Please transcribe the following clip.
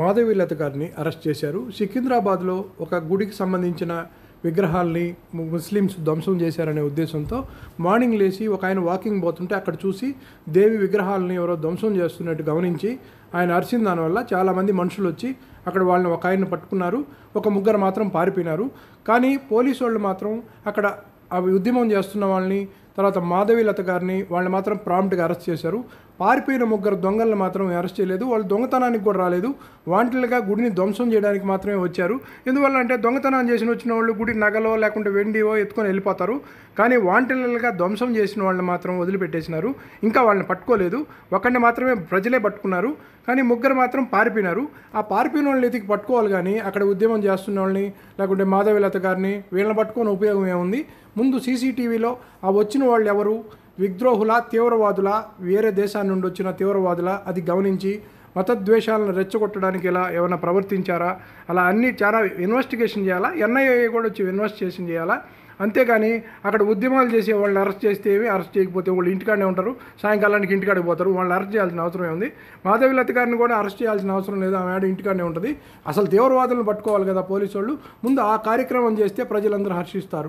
మాధవి లత గారిని అరెస్ట్ చేశారు సికింద్రాబాద్లో ఒక గుడికి సంబంధించిన విగ్రహాల్ని ముస్లిమ్స్ ధ్వంసం చేశారనే ఉద్దేశంతో మార్నింగ్ లేచి ఒక ఆయన వాకింగ్ పోతుంటే అక్కడ చూసి దేవి విగ్రహాలని ఎవరో ధ్వంసం చేస్తున్నట్టు గమనించి ఆయన అరిసిన దానివల్ల చాలామంది మనుషులు వచ్చి అక్కడ వాళ్ళని ఒక ఆయన పట్టుకున్నారు ఒక ముగ్గురు మాత్రం పారిపోయినారు కానీ పోలీసు వాళ్ళు మాత్రం అక్కడ అవి ఉద్యమం చేస్తున్న వాళ్ళని తర్వాత లత గారిని వాళ్ళని మాత్రం ప్రాంప్ట్గా అరెస్ట్ చేశారు పారిపోయిన ముగ్గురు దొంగలను మాత్రం అరెస్ట్ చేయలేదు వాళ్ళు దొంగతనానికి కూడా రాలేదు వాంటలుగా గుడిని ధ్వంసం చేయడానికి మాత్రమే వచ్చారు ఎందువల్ల అంటే దొంగతనం చేసిన వచ్చిన వాళ్ళు గుడి నగలో లేకుంటే వెండివో ఎత్తుకొని వెళ్ళిపోతారు కానీ వాంటలుగా ధ్వంసం చేసిన వాళ్ళని మాత్రం వదిలిపెట్టేసినారు ఇంకా వాళ్ళని పట్టుకోలేదు ఒకరిని మాత్రమే ప్రజలే పట్టుకున్నారు కానీ ముగ్గురు మాత్రం పారిపోయినారు ఆ పారిపోయిన వాళ్ళని ఎతికి పట్టుకోవాలి కానీ అక్కడ ఉద్యమం చేస్తున్న వాళ్ళని లేకుంటే మాధవీలత గారిని వీళ్ళని పట్టుకొని ఉపయోగం ఏముంది ముందు సీసీటీవీలో ఆ వచ్చిన వాళ్ళు ఎవరు విద్రోహుల తీవ్రవాదుల వేరే దేశాల నుండి వచ్చిన తీవ్రవాదుల అది గమనించి మతద్వేషాలను రెచ్చగొట్టడానికి ఇలా ఏమైనా ప్రవర్తించారా అలా అన్ని చాలా ఇన్వెస్టిగేషన్ చేయాలా ఎన్ఐఏ కూడా వచ్చి ఇన్వెస్టిగేషన్ చేయాలా అంతేగాని అక్కడ ఉద్యమాలు చేసే వాళ్ళని అరెస్ట్ చేస్తే ఏమి అరెస్ట్ చేయకపోతే వాళ్ళు ఇంటికాడే ఉంటారు సాయంకాలానికి ఇంటికాడికి పోతారు వాళ్ళని అరెస్ట్ చేయాల్సిన అవసరం ఏముంది మాధవిలత గారిని కూడా అరెస్ట్ చేయాల్సిన అవసరం లేదు ఆమె ఆడ ఇంటికాడనే ఉంటుంది అసలు తీవ్రవాదులను పట్టుకోవాలి కదా పోలీసు వాళ్ళు ముందు ఆ కార్యక్రమం చేస్తే ప్రజలందరూ హర్షిస్తారు